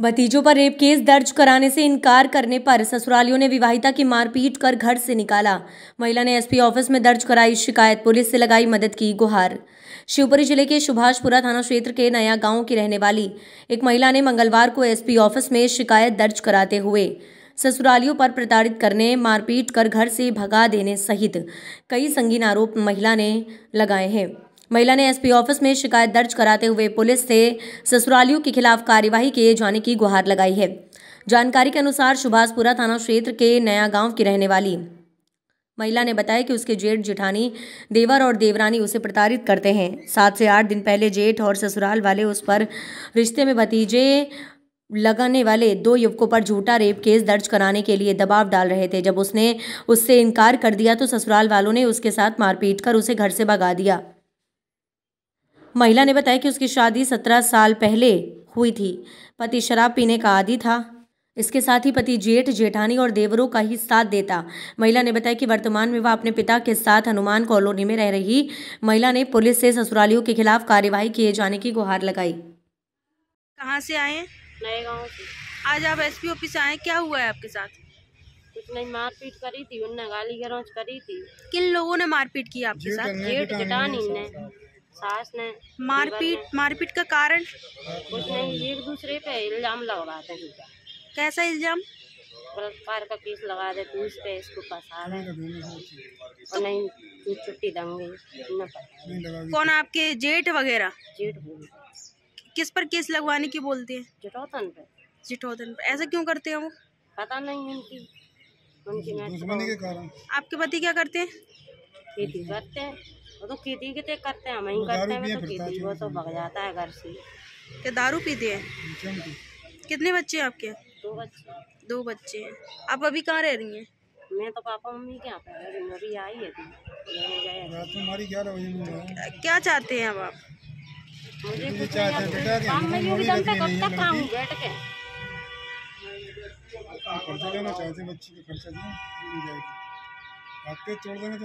भतीजों पर rape case दर्ज कराने से इनकार करने पर ससुरालियों ने विवाहिता की मारपीट कर घर से निकाला महिला ने एसपी ऑफिस में दर्ज कराई शिकायत पुलिस से लगाई मदद की गुहार शिवपुरी जिले के सुभाषपुरा थाना क्षेत्र के नया गांव की रहने वाली एक महिला ने मंगलवार को एसपी ऑफिस में शिकायत दर्ज कराते हुए ससुरालियों पर प्रताड़ित करने मारपीट कर घर से भगा देने सहित कई संगीन आरोप महिला ने लगाए हैं महिला ने एसपी ऑफिस में शिकायत दर्ज कराते हुए पुलिस से ससुरालियों के खिलाफ कार्यवाही किए जाने की गुहार लगाई है जानकारी के अनुसार सुभाषपुरा थाना क्षेत्र के नया गांव की रहने वाली महिला ने बताया कि उसके जेठ जेठानी देवर और देवरानी उसे प्रताड़ित करते हैं सात से आठ दिन पहले जेठ और ससुराल वाले उस पर रिश्ते में भतीजे लगाने वाले दो युवकों पर झूठा रेप केस दर्ज कराने के लिए दबाव डाल रहे थे जब उसने उससे इनकार कर दिया तो ससुराल वालों ने उसके साथ मारपीट कर उसे घर से भगा दिया महिला ने बताया कि उसकी शादी सत्रह साल पहले हुई थी पति शराब पीने का आदि था इसके साथ ही पति जेठ जेठानी और देवरों का ही साथ देता महिला ने बताया कि वर्तमान में वह अपने पिता के साथ हनुमान कॉलोनी में रह रही महिला ने पुलिस से ससुरालियों के खिलाफ कार्यवाही किए जाने की गुहार लगाई कहाँ से आए नए गाँव से आज आप एस पी ऑफिस आए क्या हुआ है आपके साथ कुछ नहीं मारपीट करी थी उनने गाली गलौज करी थी किन लोगों ने मारपीट की आपके साथ जेठ जेठानी ने सास ने मारपीट मारपीट का कारण कुछ नहीं एक दूसरे पे इल्जाम लगाते हैं कैसा इल्जाम बलात्कार का केस लगा देते उस पे इसको फंसा रहे और नहीं तू छुट्टी देंगे कौन आपके जेठ वगैरह जेठ किस पर केस लगवाने की बोलते हैं जिठौतन पे जिठौतन पे ऐसा क्यों करते हैं वो पता नहीं उनकी उनकी मैं आपके पति क्या करते हैं खेती करते हैं वो तो खेती कितने करते हैं वहीं करते हैं तो खेती वो तो भग जाता है घर से क्या दारू पीते हैं कितने बच्चे हैं आपके दो बच्चे दो बच्चे हैं आप अभी कहाँ रह रही हैं मैं तो पापा मम्मी के यहाँ पर अभी आई है क्या चाहते हैं अब आप मुझे कुछ काम कब तक बैठ के खर्चा लेना चाहते बच्ची का खर्चा दिया छोड़ देना